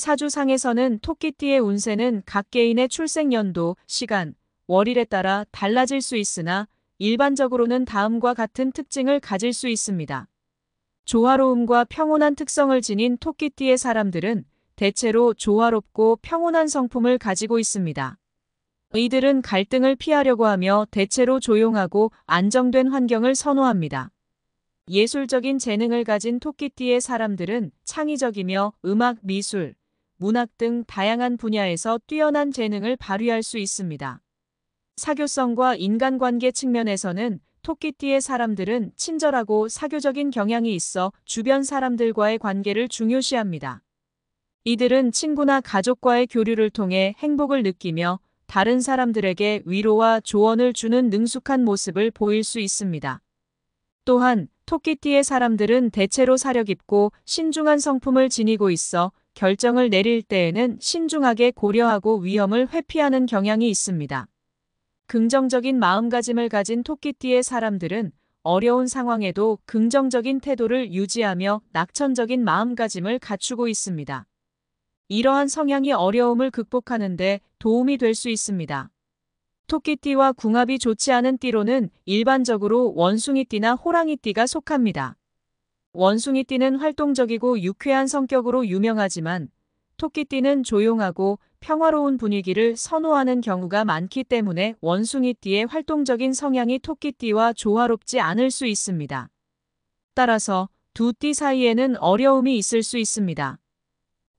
사주상에서는 토끼띠의 운세는 각 개인의 출생연도, 시간, 월일에 따라 달라질 수 있으나 일반적으로는 다음과 같은 특징을 가질 수 있습니다. 조화로움과 평온한 특성을 지닌 토끼띠의 사람들은 대체로 조화롭고 평온한 성품을 가지고 있습니다. 이들은 갈등을 피하려고 하며 대체로 조용하고 안정된 환경을 선호합니다. 예술적인 재능을 가진 토끼띠의 사람들은 창의적이며 음악, 미술, 문학 등 다양한 분야에서 뛰어난 재능을 발휘할 수 있습니다. 사교성과 인간관계 측면에서는 토끼띠의 사람들은 친절하고 사교적인 경향이 있어 주변 사람들과의 관계를 중요시합니다. 이들은 친구나 가족과의 교류를 통해 행복을 느끼며 다른 사람들에게 위로와 조언을 주는 능숙한 모습을 보일 수 있습니다. 또한 토끼띠의 사람들은 대체로 사려깊고 신중한 성품을 지니고 있어 결정을 내릴 때에는 신중하게 고려하고 위험을 회피하는 경향이 있습니다. 긍정적인 마음가짐을 가진 토끼띠의 사람들은 어려운 상황에도 긍정적인 태도를 유지하며 낙천적인 마음가짐을 갖추고 있습니다. 이러한 성향이 어려움을 극복하는데 도움이 될 수 있습니다. 토끼띠와 궁합이 좋지 않은 띠로는 일반적으로 원숭이띠나 호랑이띠가 속합니다. 원숭이띠는 활동적이고 유쾌한 성격으로 유명하지만 토끼띠는 조용하고 평화로운 분위기를 선호하는 경우가 많기 때문에 원숭이띠의 활동적인 성향이 토끼띠와 조화롭지 않을 수 있습니다. 따라서 두 띠 사이에는 어려움이 있을 수 있습니다.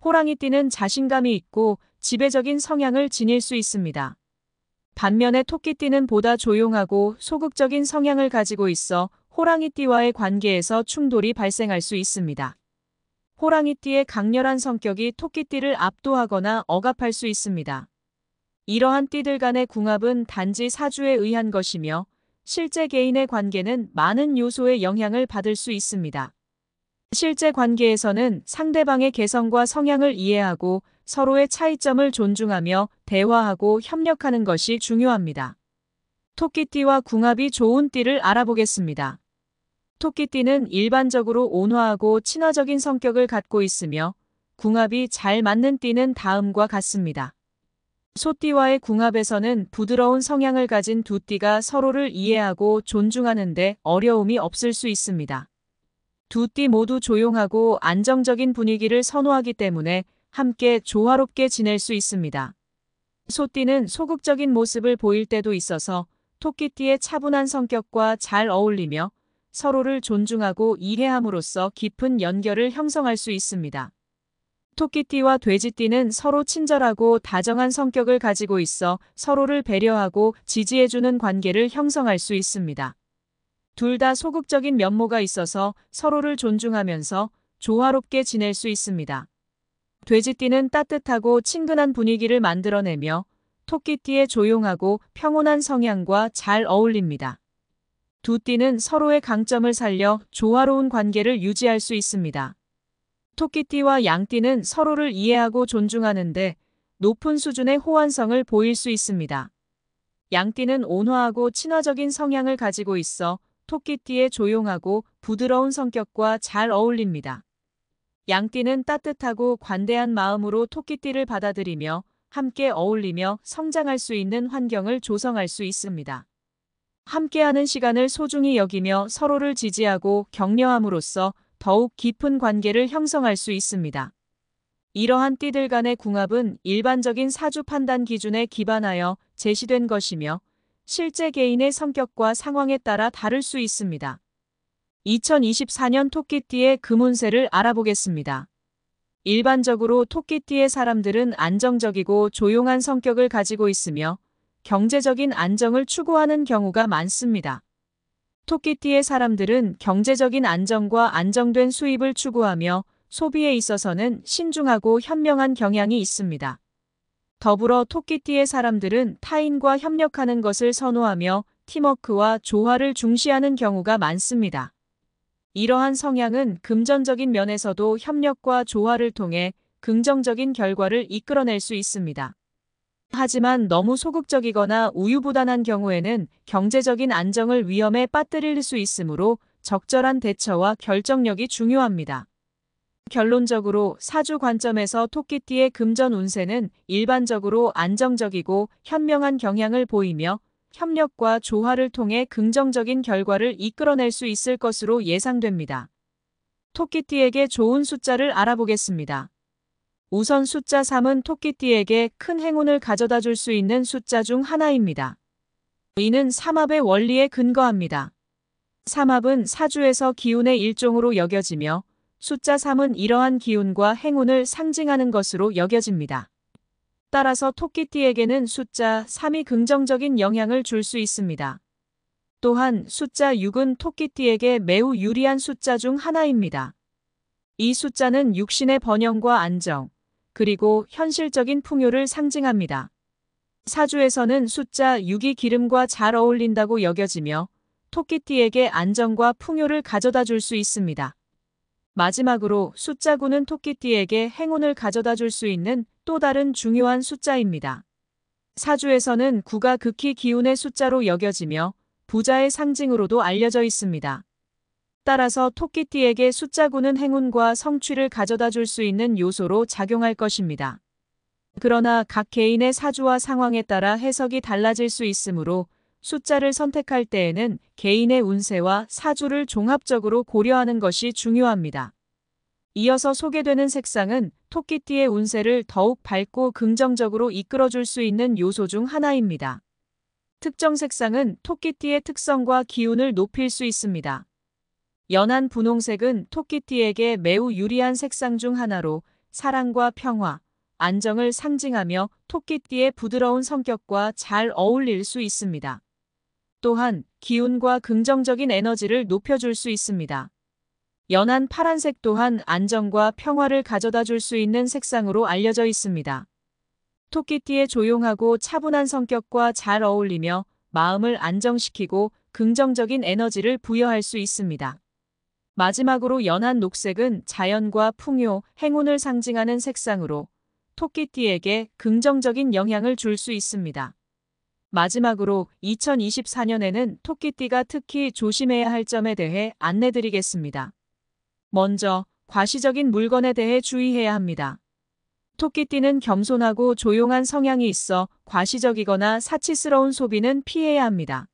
호랑이띠는 자신감이 있고 지배적인 성향을 지닐 수 있습니다. 반면에 토끼띠는 보다 조용하고 소극적인 성향을 가지고 있어 호랑이띠와의 관계에서 충돌이 발생할 수 있습니다. 호랑이띠의 강렬한 성격이 토끼띠를 압도하거나 억압할 수 있습니다. 이러한 띠들 간의 궁합은 단지 사주에 의한 것이며 실제 개인의 관계는 많은 요소의 영향을 받을 수 있습니다. 실제 관계에서는 상대방의 개성과 성향을 이해하고 서로의 차이점을 존중하며 대화하고 협력하는 것이 중요합니다. 토끼띠와 궁합이 좋은 띠를 알아보겠습니다. 토끼띠는 일반적으로 온화하고 친화적인 성격을 갖고 있으며 궁합이 잘 맞는 띠는 다음과 같습니다. 소띠와의 궁합에서는 부드러운 성향을 가진 두 띠가 서로를 이해하고 존중하는데 어려움이 없을 수 있습니다. 두 띠 모두 조용하고 안정적인 분위기를 선호하기 때문에 함께 조화롭게 지낼 수 있습니다. 소띠는 소극적인 모습을 보일 때도 있어서 토끼띠의 차분한 성격과 잘 어울리며 서로를 존중하고 이해함으로써 깊은 연결을 형성할 수 있습니다. 토끼띠와 돼지띠는 서로 친절하고 다정한 성격을 가지고 있어 서로를 배려하고 지지해주는 관계를 형성할 수 있습니다. 둘 다 소극적인 면모가 있어서 서로를 존중하면서 조화롭게 지낼 수 있습니다. 돼지띠는 따뜻하고 친근한 분위기를 만들어내며 토끼띠의 조용하고 평온한 성향과 잘 어울립니다. 두 띠는 서로의 강점을 살려 조화로운 관계를 유지할 수 있습니다. 토끼띠와 양띠는 서로를 이해하고 존중하는데 높은 수준의 호환성을 보일 수 있습니다. 양띠는 온화하고 친화적인 성향을 가지고 있어 토끼띠의 조용하고 부드러운 성격과 잘 어울립니다. 양띠는 따뜻하고 관대한 마음으로 토끼띠를 받아들이며 함께 어울리며 성장할 수 있는 환경을 조성할 수 있습니다. 함께하는 시간을 소중히 여기며 서로를 지지하고 격려함으로써 더욱 깊은 관계를 형성할 수 있습니다. 이러한 띠들 간의 궁합은 일반적인 사주 판단 기준에 기반하여 제시된 것이며 실제 개인의 성격과 상황에 따라 다를 수 있습니다. 2024년 토끼띠의 금운세를 알아보겠습니다. 일반적으로 토끼띠의 사람들은 안정적이고 조용한 성격을 가지고 있으며 경제적인 안정을 추구하는 경우가 많습니다. 토끼띠의 사람들은 경제적인 안정과 안정된 수입을 추구하며 소비에 있어서는 신중하고 현명한 경향이 있습니다. 더불어 토끼띠의 사람들은 타인과 협력하는 것을 선호하며 팀워크와 조화를 중시하는 경우가 많습니다. 이러한 성향은 금전적인 면에서도 협력과 조화를 통해 긍정적인 결과를 이끌어낼 수 있습니다. 하지만 너무 소극적이거나 우유부단한 경우에는 경제적인 안정을 위험에 빠뜨릴 수 있으므로 적절한 대처와 결정력이 중요합니다. 결론적으로 사주 관점에서 토끼띠의 금전 운세는 일반적으로 안정적이고 현명한 경향을 보이며 협력과 조화를 통해 긍정적인 결과를 이끌어낼 수 있을 것으로 예상됩니다. 토끼띠에게 좋은 숫자를 알아보겠습니다. 우선 숫자 3은 토끼띠에게 큰 행운을 가져다 줄 수 있는 숫자 중 하나입니다. 이는 삼합의 원리에 근거합니다. 삼합은 사주에서 기운의 일종으로 여겨지며 숫자 3은 이러한 기운과 행운을 상징하는 것으로 여겨집니다. 따라서 토끼띠에게는 숫자 3이 긍정적인 영향을 줄 수 있습니다. 또한 숫자 6은 토끼띠에게 매우 유리한 숫자 중 하나입니다. 이 숫자는 육신의 번영과 안정, 그리고 현실적인 풍요를 상징합니다. 사주에서는 숫자 6이 기름과 잘 어울린다고 여겨지며 토끼띠에게 안정과 풍요를 가져다 줄 수 있습니다. 마지막으로 숫자 9는 토끼띠에게 행운을 가져다 줄 수 있는 또 다른 중요한 숫자입니다. 사주에서는 구가 극히 기운의 숫자로 여겨지며 부자의 상징으로도 알려져 있습니다. 따라서 토끼띠에게 숫자구는 행운과 성취를 가져다 줄 수 있는 요소로 작용할 것입니다. 그러나 각 개인의 사주와 상황에 따라 해석이 달라질 수 있으므로 숫자를 선택할 때에는 개인의 운세와 사주를 종합적으로 고려하는 것이 중요합니다. 이어서 소개되는 색상은 토끼띠의 운세를 더욱 밝고 긍정적으로 이끌어줄 수 있는 요소 중 하나입니다. 특정 색상은 토끼띠의 특성과 기운을 높일 수 있습니다. 연한 분홍색은 토끼띠에게 매우 유리한 색상 중 하나로 사랑과 평화, 안정을 상징하며 토끼띠의 부드러운 성격과 잘 어울릴 수 있습니다. 또한 기운과 긍정적인 에너지를 높여줄 수 있습니다. 연한 파란색 또한 안정과 평화를 가져다 줄 수 있는 색상으로 알려져 있습니다. 토끼띠의 조용하고 차분한 성격과 잘 어울리며 마음을 안정시키고 긍정적인 에너지를 부여할 수 있습니다. 마지막으로 연한 녹색은 자연과 풍요, 행운을 상징하는 색상으로 토끼띠에게 긍정적인 영향을 줄 수 있습니다. 마지막으로 2024년에는 토끼띠가 특히 조심해야 할 점에 대해 안내드리겠습니다. 먼저 과시적인 물건에 대해 주의해야 합니다. 토끼띠는 겸손하고 조용한 성향이 있어 과시적이거나 사치스러운 소비는 피해야 합니다.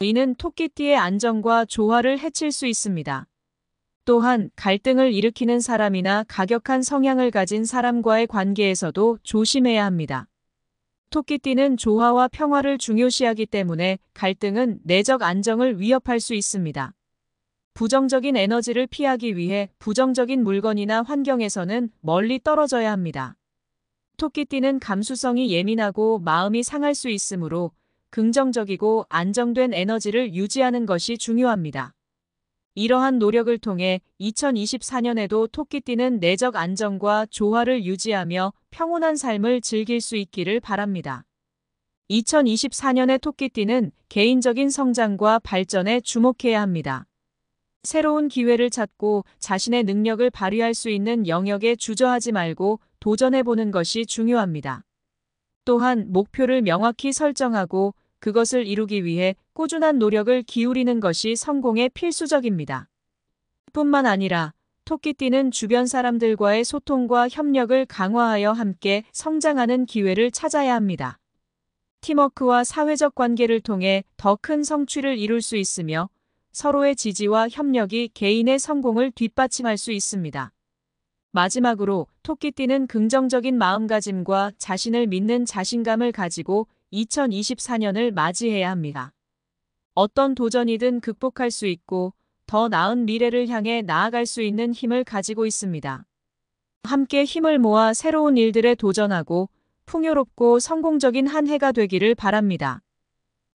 이는 토끼띠의 안정과 조화를 해칠 수 있습니다. 또한 갈등을 일으키는 사람이나 가격한 성향을 가진 사람과의 관계에서도 조심해야 합니다. 토끼띠는 조화와 평화를 중요시하기 때문에 갈등은 내적 안정을 위협할 수 있습니다. 부정적인 에너지를 피하기 위해 부정적인 물건이나 환경에서는 멀리 떨어져야 합니다. 토끼띠는 감수성이 예민하고 마음이 상할 수 있으므로 긍정적이고 안정된 에너지를 유지하는 것이 중요합니다. 이러한 노력을 통해 2024년에도 토끼띠는 내적 안정과 조화를 유지하며 평온한 삶을 즐길 수 있기를 바랍니다. 2024년의 토끼띠는 개인적인 성장과 발전에 주목해야 합니다. 새로운 기회를 찾고 자신의 능력을 발휘할 수 있는 영역에 주저하지 말고 도전해보는 것이 중요합니다. 또한 목표를 명확히 설정하고 그것을 이루기 위해 꾸준한 노력을 기울이는 것이 성공에 필수적입니다. 뿐만 아니라 토끼띠는 주변 사람들과의 소통과 협력을 강화하여 함께 성장하는 기회를 찾아야 합니다. 팀워크와 사회적 관계를 통해 더 큰 성취를 이룰 수 있으며 서로의 지지와 협력이 개인의 성공을 뒷받침할 수 있습니다. 마지막으로 토끼띠는 긍정적인 마음가짐과 자신을 믿는 자신감을 가지고 2024년을 맞이해야 합니다. 어떤 도전이든 극복할 수 있고 더 나은 미래를 향해 나아갈 수 있는 힘을 가지고 있습니다. 함께 힘을 모아 새로운 일들에 도전하고 풍요롭고 성공적인 한 해가 되기를 바랍니다.